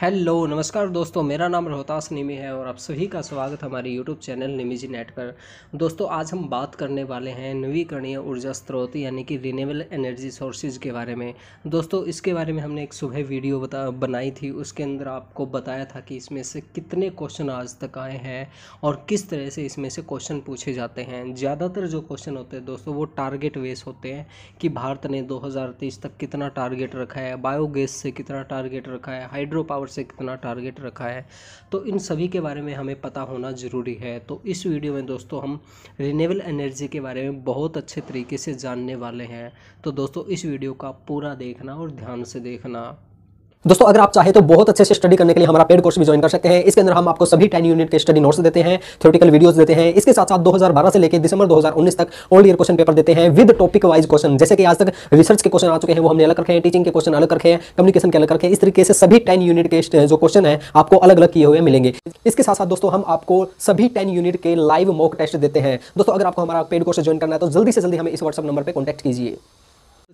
hello नमस्कार दोस्तों मेरा नाम रोहतास निमी है और आप सभी का स्वागत हमारे यूट्यूब चैनल निमीजी नेट पर दोस्तों आज हम बात करने वाले हैं नवीकरणीय ऊर्जा स्रोत यानी कि रिनेबल एनर्जी सोर्सेज के बारे में दोस्तों इसके बारे में हमने एक सुबह वीडियो बता बनाई थी उसके अंदर आपको बताया था कि इसमें से कितने क्वेश्चन आज तक आए हैं और किस तरह से इसमें से क्वेश्चन पूछे जाते हैं ज़्यादातर जो क्वेश्चन होते हैं दोस्तों वो टारगेट वेस होते हैं कि भारत ने दो तक कितना टारगेट रखा है बायोगैस से कितना टारगेट रखा है हाइड्रो पावर ओर से कितना टारगेट रखा है तो इन सभी के बारे में हमें पता होना ज़रूरी है तो इस वीडियो में दोस्तों हम रिनेबल एनर्जी के बारे में बहुत अच्छे तरीके से जानने वाले हैं तो दोस्तों इस वीडियो का पूरा देखना और ध्यान से देखना दोस्तों अगर आप चाहे तो बहुत अच्छे से स्टडी करने के लिए हमारा पेड कोर्स भी ज्वाइन कर सकते हैं इसके अंदर हम आपको सभी टेन यूनिट के स्टडी नोट्स देते हैं थ्योरेटिकल वीडियोस देते हैं इसके साथ साथ 2012 से लेकर दिसंबर 2019 तक ओल्ड ईयर क्वेश्चन पेपर देते हैं विद टॉपिक वाइज क्वेश्चन जैसे कि आज तक रिसर्च के क्वेश्चन आ चुके हैं वो हमने अलग रखे हैं टीचिंग के क्वेश्चन अलग रखे हैं कम्युनिकेशन के अलग रखे हैं इस तरीके से सभी टेन यूनिट के जो क्वेश्चन है आपको अलग अलग किए हुए मिलेंगे इसके साथ साथ दोस्तों हम आपको सभी टेन यूनिट के लाइव मॉक टेस्ट देते हैं दोस्तों अगर आपको हमारा पेड कोर्स ज्वाइन करना है तो जल्दी से जल्दी हमें इस व्हाट्सअप नंबर पर कॉन्टैक्ट कीजिए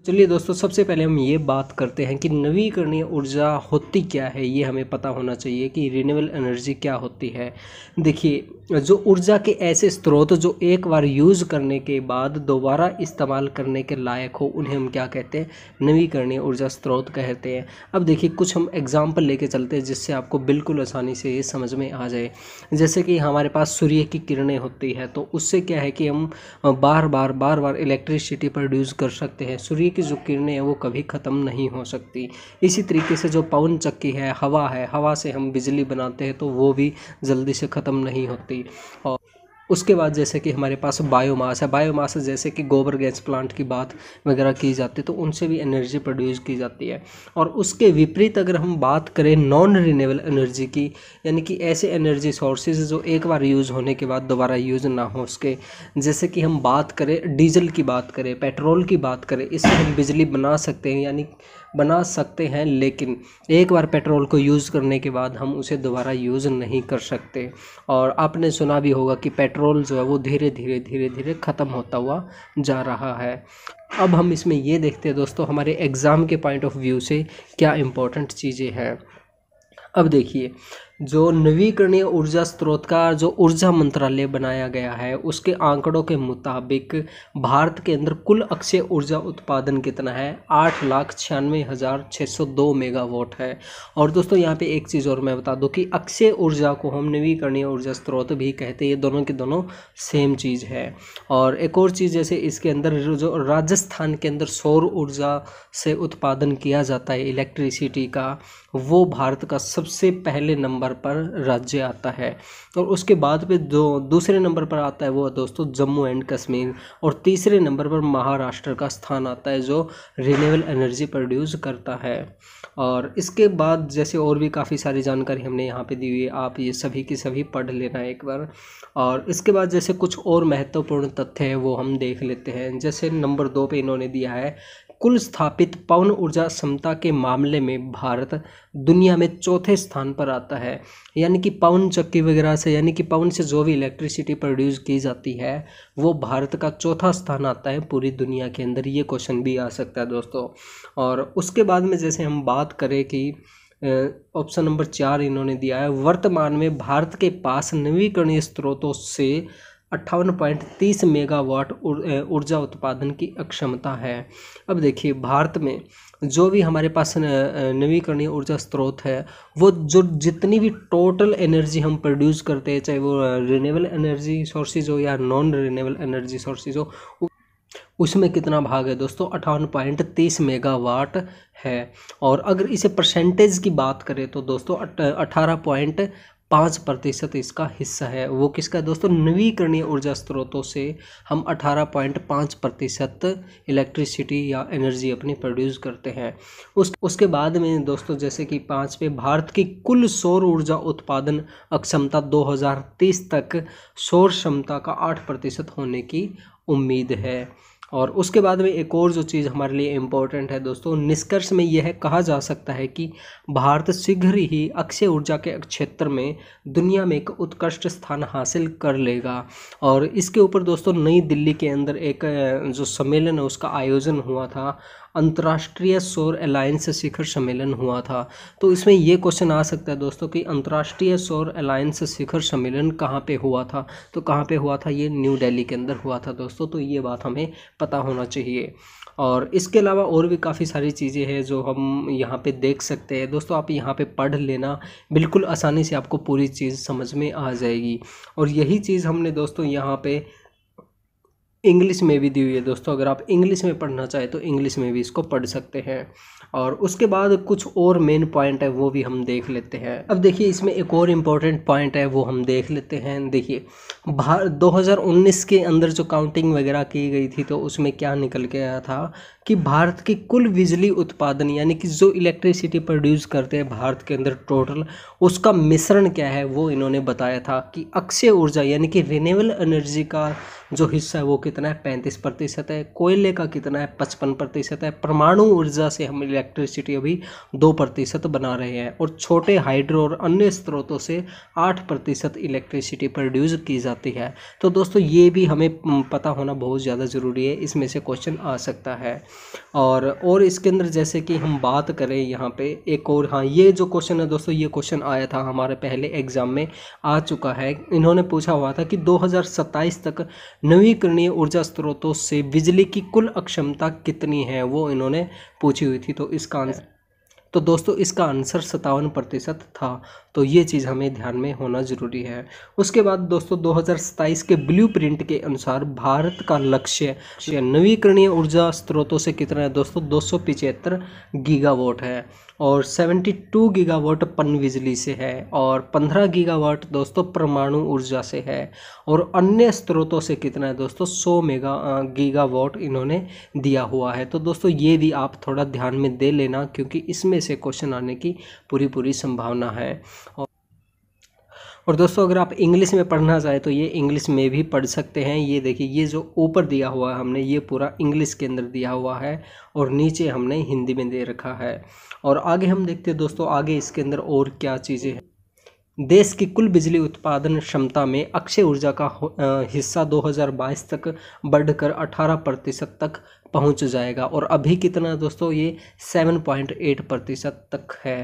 चलिए दोस्तों सबसे पहले हम ये बात करते हैं कि नवीकरणीय ऊर्जा होती क्या है ये हमें पता होना चाहिए कि रिन्यूएबल एनर्जी क्या होती है देखिए जो ऊर्जा के ऐसे स्रोत जो एक बार यूज़ करने के बाद दोबारा इस्तेमाल करने के लायक हो उन्हें हम क्या कहते हैं नवीकरणीय ऊर्जा स्रोत कहते हैं अब देखिए कुछ हम एग्जाम्पल लेके चलते हैं जिससे आपको बिल्कुल आसानी से ये समझ में आ जाए जैसे कि हमारे पास सूर्य की किरणें होती है तो उससे क्या है कि हम बार बार बार बार इलेक्ट्रिसिटी प्रोड्यूस कर सकते हैं सूर्य की जो किरणें हैं वो कभी ख़त्म नहीं हो सकती इसी तरीके से जो पवन चक्की है हवा है हवा से हम बिजली बनाते हैं तो वो भी जल्दी से ख़त्म नहीं होती होगी और उसके बाद जैसे कि हमारे पास बायोमास है बायोमास जैसे कि गोबर गैस प्लांट की बात वगैरह की जाती है तो उनसे भी एनर्जी प्रोड्यूस की जाती है और उसके विपरीत अगर हम बात करें नॉन रिन्यूएबल एनर्जी की यानी कि ऐसे एनर्जी सोर्सेज जो एक बार यूज़ होने के बाद दोबारा यूज़ ना हो उसके जैसे कि हम बात करें डीजल की बात करें पेट्रोल की बात करें इससे हम बिजली बना सकते हैं यानी बना सकते हैं लेकिन एक बार पेट्रोल को यूज़ करने के बाद हम उसे दोबारा यूज़ नहीं कर सकते और आपने सुना भी होगा कि पेट्रोल जो है वो धीरे धीरे धीरे धीरे ख़त्म होता हुआ जा रहा है अब हम इसमें ये देखते हैं दोस्तों हमारे एग्ज़ाम के पॉइंट ऑफ व्यू से क्या इम्पोर्टेंट चीज़ें हैं अब देखिए जो नवीकरणीय ऊर्जा स्रोत का जो ऊर्जा मंत्रालय बनाया गया है उसके आंकड़ों के मुताबिक भारत के अंदर कुल अक्षय ऊर्जा उत्पादन कितना है आठ लाख छियानवे हज़ार छः सौ दो मेगावाट है और दोस्तों यहाँ पे एक चीज़ और मैं बता दूँ कि अक्षय ऊर्जा को हम नवीकरणीय ऊर्जा स्रोत भी कहते हैं ये दोनों के दोनों सेम चीज़ है और एक और चीज़ जैसे इसके अंदर जो राजस्थान के अंदर सौर ऊर्जा से उत्पादन किया जाता है इलेक्ट्रिसिटी का वो भारत का सबसे पहले नंबर आधार पर राज्य आता है और उसके बाद पे जो दूसरे नंबर पर आता है वो दोस्तों जम्मू एंड कश्मीर और तीसरे नंबर पर महाराष्ट्र का स्थान आता है जो रीनेबल एनर्जी प्रोड्यूस करता है और इसके बाद जैसे और भी काफ़ी सारी जानकारी हमने यहाँ पे दी हुई है आप ये सभी की सभी पढ़ लेना एक बार और इसके बाद जैसे कुछ और महत्वपूर्ण तथ्य हैं वो हम देख लेते हैं जैसे नंबर दो पे इन्होंने दिया है कुल स्थापित पवन ऊर्जा क्षमता के मामले में भारत दुनिया में चौथे स्थान पर आता है यानी कि पवन चक्की वगैरह से यानी कि पवन से जो भी इलेक्ट्रिसिटी प्रोड्यूस की जाती है वो भारत का चौथा स्थान आता है पूरी दुनिया के अंदर ये क्वेश्चन भी आ सकता है दोस्तों और उसके बाद में जैसे हम बात करें कि ऑप्शन नंबर चार इन्होंने दिया है वर्तमान में भारत के पास नवीकरणीय स्रोतों से अट्ठावन पॉइंट तीस मेगावाट ऊर्जा उत्पादन की अक्षमता है अब देखिए भारत में जो भी हमारे पास नवीकरणीय ऊर्जा स्रोत है वो जो जितनी भी टोटल एनर्जी हम प्रोड्यूस करते हैं चाहे वो रिन्यूएबल एनर्जी सोर्सेज हो या नॉन रिन्यूएबल एनर्जी सोर्सेज हो उसमें कितना भाग है दोस्तों अठावन पॉइंट तीस मेगावाट है और अगर इसे परसेंटेज की बात करें तो दोस्तों अठारह पॉइंट पाँच प्रतिशत इसका हिस्सा है वो किसका है दोस्तों नवीकरणीय ऊर्जा स्रोतों से हम अठारह पॉइंट पाँच प्रतिशत इलेक्ट्रिसिटी या एनर्जी अपनी प्रोड्यूस करते हैं उस उसके बाद में दोस्तों जैसे कि पाँच पे भारत की कुल सौर ऊर्जा उत्पादन अक्षमता 2030 तक सौर क्षमता का आठ प्रतिशत होने की उम्मीद है और उसके बाद में एक और जो चीज़ हमारे लिए इम्पोर्टेंट है दोस्तों निष्कर्ष में यह कहा जा सकता है कि भारत शीघ्र ही अक्षय ऊर्जा के क्षेत्र में दुनिया में एक उत्कृष्ट स्थान हासिल कर लेगा और इसके ऊपर दोस्तों नई दिल्ली के अंदर एक जो सम्मेलन है उसका आयोजन हुआ था अंतर्राष्ट्रीय सौर अलायंस शिखर सम्मेलन हुआ था तो इसमें ये क्वेश्चन आ सकता है दोस्तों कि अंतर्राष्ट्रीय सौर अलायंस शिखर सम्मेलन कहाँ पे हुआ था तो कहाँ पे हुआ था ये न्यू दिल्ली के अंदर हुआ था दोस्तों तो ये बात हमें पता होना चाहिए और इसके अलावा और भी काफ़ी सारी चीज़ें हैं जो हम यहाँ पे देख सकते हैं दोस्तों आप यहाँ पे पढ़ लेना बिल्कुल आसानी से आपको पूरी चीज़ समझ में आ जाएगी और यही चीज़ हमने दोस्तों यहाँ पे इंग्लिश में भी दी हुई है दोस्तों अगर आप इंग्लिश में पढ़ना चाहें तो इंग्लिश में भी इसको पढ़ सकते हैं और उसके बाद कुछ और मेन पॉइंट है वो भी हम देख लेते हैं अब देखिए इसमें एक और इम्पोर्टेंट पॉइंट है वो हम देख लेते हैं देखिए भार 2019 के अंदर जो काउंटिंग वगैरह की गई थी तो उसमें क्या निकल के आया था कि भारत की कुल बिजली उत्पादन यानी कि जो इलेक्ट्रिसिटी प्रोड्यूस करते हैं भारत के अंदर टोटल उसका मिश्रण क्या है वो इन्होंने बताया था कि अक्षय ऊर्जा यानी कि रिनेबल एनर्जी का जो हिस्सा है वो कितना है पैंतीस प्रतिशत है कोयले का कितना है पचपन प्रतिशत है परमाणु ऊर्जा से हम इलेक्ट्रिसिटी अभी दो प्रतिशत बना रहे हैं और छोटे हाइड्रो और अन्य स्रोतों से आठ प्रतिशत इलेक्ट्रिसिटी प्रोड्यूस की जाती है तो दोस्तों ये भी हमें हम्म, पता होना बहुत ज़्यादा ज़रूरी है इसमें से क्वेश्चन आ सकता है और और इसके अंदर जैसे कि हम बात करें यहाँ पे एक और हाँ ये जो क्वेश्चन है दोस्तों ये क्वेश्चन आया था हमारे पहले एग्ज़ाम में आ चुका है इन्होंने पूछा हुआ था कि दो तक नवीकरणीय ऊर्जा स्रोतों से बिजली की कुल अक्षमता कितनी है वो इन्होंने पूछी हुई थी तो इसका आंसर तो दोस्तों इसका आंसर सत्तावन प्रतिशत था तो ये चीज़ हमें ध्यान में होना ज़रूरी है उसके बाद दोस्तों दो के ब्लू के अनुसार भारत का लक्ष्य नवीकरणीय ऊर्जा स्रोतों से कितना है दोस्तों दो गीगावाट है और 72 गीगावाट पन बिजली से है और 15 गीगावाट दोस्तों परमाणु ऊर्जा से है और अन्य स्रोतों से कितना है दोस्तों 100 मेगा गीगावाट इन्होंने दिया हुआ है तो दोस्तों ये भी आप थोड़ा ध्यान में दे लेना क्योंकि इसमें से क्वेश्चन आने की पूरी पूरी संभावना है और दोस्तों अगर आप इंग्लिश में पढ़ना चाहें तो ये इंग्लिश में भी पढ़ सकते हैं ये देखिए ये जो ऊपर दिया हुआ है हमने ये पूरा इंग्लिश के अंदर दिया हुआ है और नीचे हमने हिंदी में दे रखा है और आगे हम देखते हैं दोस्तों आगे इसके अंदर और क्या चीज़ें हैं देश की कुल बिजली उत्पादन क्षमता में अक्षय ऊर्जा का हिस्सा 2022 तक बढ़कर 18 प्रतिशत तक पहुंच जाएगा और अभी कितना दोस्तों ये सेवन पॉइंट एट प्रतिशत तक है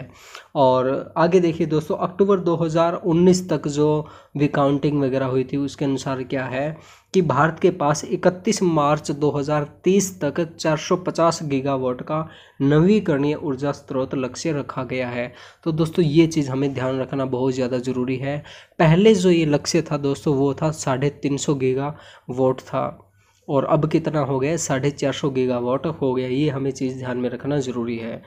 और आगे देखिए दोस्तों अक्टूबर 2019 तक जो विकाउंटिंग वगैरह हुई थी उसके अनुसार क्या है कि भारत के पास 31 मार्च 2030 तक 450 गीगावाट का नवीकरणीय ऊर्जा स्रोत लक्ष्य रखा गया है तो दोस्तों ये चीज़ हमें ध्यान रखना बहुत ज़्यादा ज़रूरी है पहले जो ये लक्ष्य था दोस्तों वो था साढ़े तीन सौ गीगा वोट था और अब कितना हो गया साढ़े चार सौ गीगावाट हो गया ये हमें चीज़ ध्यान में रखना ज़रूरी है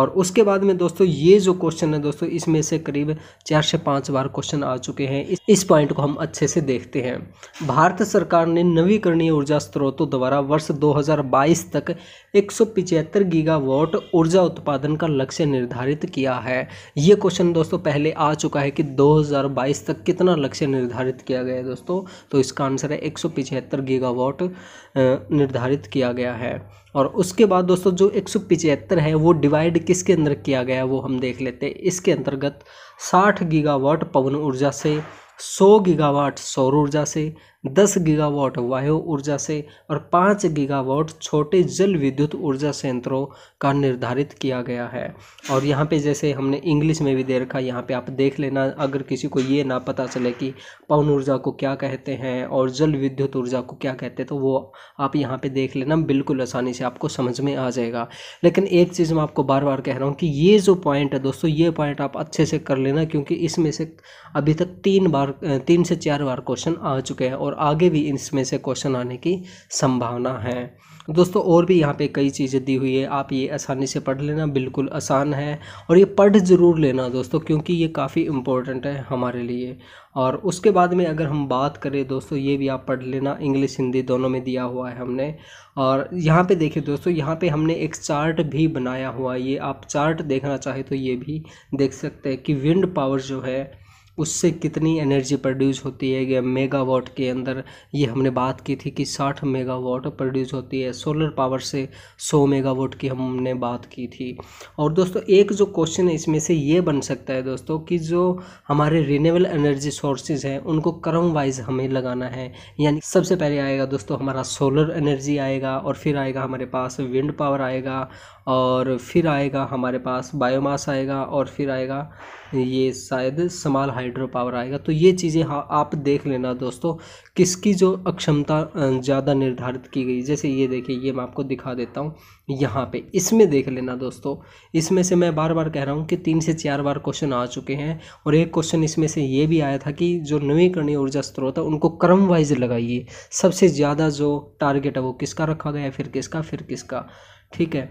और उसके बाद में दोस्तों ये जो क्वेश्चन है दोस्तों इसमें से करीब चार से पाँच बार क्वेश्चन आ चुके हैं इस, इस पॉइंट को हम अच्छे से देखते हैं भारत सरकार ने नवीकरणीय ऊर्जा स्रोतों द्वारा वर्ष दो तक एक गीगावाट ऊर्जा उत्पादन का लक्ष्य निर्धारित किया है ये क्वेश्चन दोस्तों पहले आ चुका है कि 2022 तक कितना लक्ष्य निर्धारित किया गया है दोस्तों तो इसका आंसर है एक गीगावाट निर्धारित किया गया है और उसके बाद दोस्तों जो एक है वो डिवाइड किसके अंदर किया गया है वो हम देख लेते हैं इसके अंतर्गत 60 गीगावाट पवन ऊर्जा से 100 गीगावाट सौर ऊर्जा से दस गीगावाट वायु ऊर्जा से और पाँच गीगावाट छोटे जल विद्युत ऊर्जा संयंत्रों का निर्धारित किया गया है और यहाँ पे जैसे हमने इंग्लिश में भी दे रखा यहाँ पे आप देख लेना अगर किसी को ये ना पता चले कि पवन ऊर्जा को क्या कहते हैं और जल विद्युत ऊर्जा को क्या कहते हैं तो वो आप यहाँ पर देख लेना बिल्कुल आसानी से आपको समझ में आ जाएगा लेकिन एक चीज़ मैं आपको बार बार कह रहा हूँ कि ये जो पॉइंट है दोस्तों ये पॉइंट आप अच्छे से कर लेना क्योंकि इसमें से अभी तक तीन बार तीन से चार बार क्वेश्चन आ चुके हैं और और आगे भी इसमें से क्वेश्चन आने की संभावना है दोस्तों और भी यहाँ पे कई चीज़ें दी हुई है आप ये आसानी से पढ़ लेना बिल्कुल आसान है और ये पढ़ ज़रूर लेना दोस्तों क्योंकि ये काफ़ी इम्पोर्टेंट है हमारे लिए और उसके बाद में अगर हम बात करें दोस्तों ये भी आप पढ़ लेना इंग्लिश हिंदी दोनों में दिया हुआ है हमने और यहाँ पे देखिए दोस्तों यहाँ पे हमने एक चार्ट भी बनाया हुआ ये आप चार्ट देखना चाहे तो ये भी देख सकते हैं कि विंड पावर जो है उससे कितनी एनर्जी प्रोड्यूस होती है या मेगावाट के अंदर ये हमने बात की थी कि साठ मेगावाट प्रोड्यूस होती है सोलर पावर से सौ मेगावाट की हमने बात की थी और दोस्तों एक जो क्वेश्चन है इसमें से ये बन सकता है दोस्तों कि जो हमारे रीनेबल एनर्जी सोर्सेज हैं उनको क्रम वाइज हमें लगाना है यानी सबसे पहले आएगा दोस्तों हमारा सोलर एनर्जी आएगा और फिर आएगा हमारे पास विंड पावर आएगा और फिर आएगा हमारे पास बायोमास आएगा और फिर आएगा ये शायद समाल हाइड हाइड्रो पावर आएगा तो ये चीज़ें हाँ आप देख लेना दोस्तों किसकी जो अक्षमता ज़्यादा निर्धारित की गई जैसे ये देखिए ये मैं आपको दिखा देता हूँ यहाँ पे इसमें देख लेना दोस्तों इसमें से मैं बार बार कह रहा हूँ कि तीन से चार बार क्वेश्चन आ चुके हैं और एक क्वेश्चन इसमें से ये भी आया था कि जो नवीकरणीय ऊर्जा स्त्रोत है उनको क्रम वाइज लगाइए सबसे ज़्यादा जो टारगेट है वो किसका रखा गया फिर किसका फिर किसका ठीक है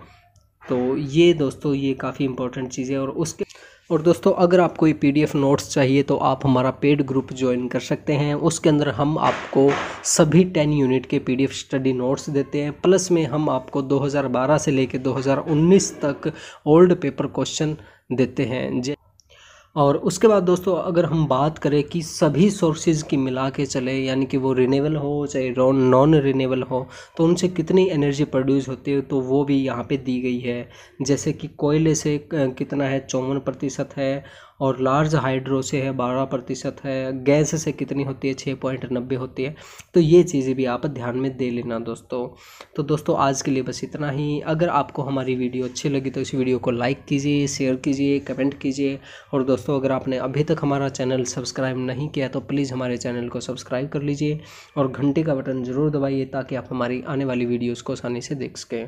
तो ये दोस्तों ये काफ़ी इंपॉर्टेंट चीज़ है और उसके और दोस्तों अगर आपको ये पीडीएफ नोट्स चाहिए तो आप हमारा पेड ग्रुप ज्वाइन कर सकते हैं उसके अंदर हम आपको सभी टेन यूनिट के पीडीएफ स्टडी नोट्स देते हैं प्लस में हम आपको 2012 से लेकर 2019 तक ओल्ड पेपर क्वेश्चन देते हैं और उसके बाद दोस्तों अगर हम बात करें कि सभी सोर्सेज की मिला के चले यानी कि वो रिनेबल हो चाहे नॉन रिनेबल हो तो उनसे कितनी एनर्जी प्रोड्यूस होती है तो वो भी यहाँ पे दी गई है जैसे कि कोयले से कितना है चौवन प्रतिशत है और लार्ज हाइड्रो से है बारह प्रतिशत है गैस से कितनी होती है छः पॉइंट नब्बे होती है तो ये चीज़ें भी आप ध्यान में दे लेना दोस्तों तो दोस्तों आज के लिए बस इतना ही अगर आपको हमारी वीडियो अच्छी लगी तो इस वीडियो को लाइक कीजिए शेयर कीजिए कमेंट कीजिए और दोस्तों अगर आपने अभी तक हमारा चैनल सब्सक्राइब नहीं किया तो प्लीज़ हमारे चैनल को सब्सक्राइब कर लीजिए और घंटे का बटन ज़रूर दबाइए ताकि आप हमारी आने वाली वीडियोज़ को आसानी से देख सकें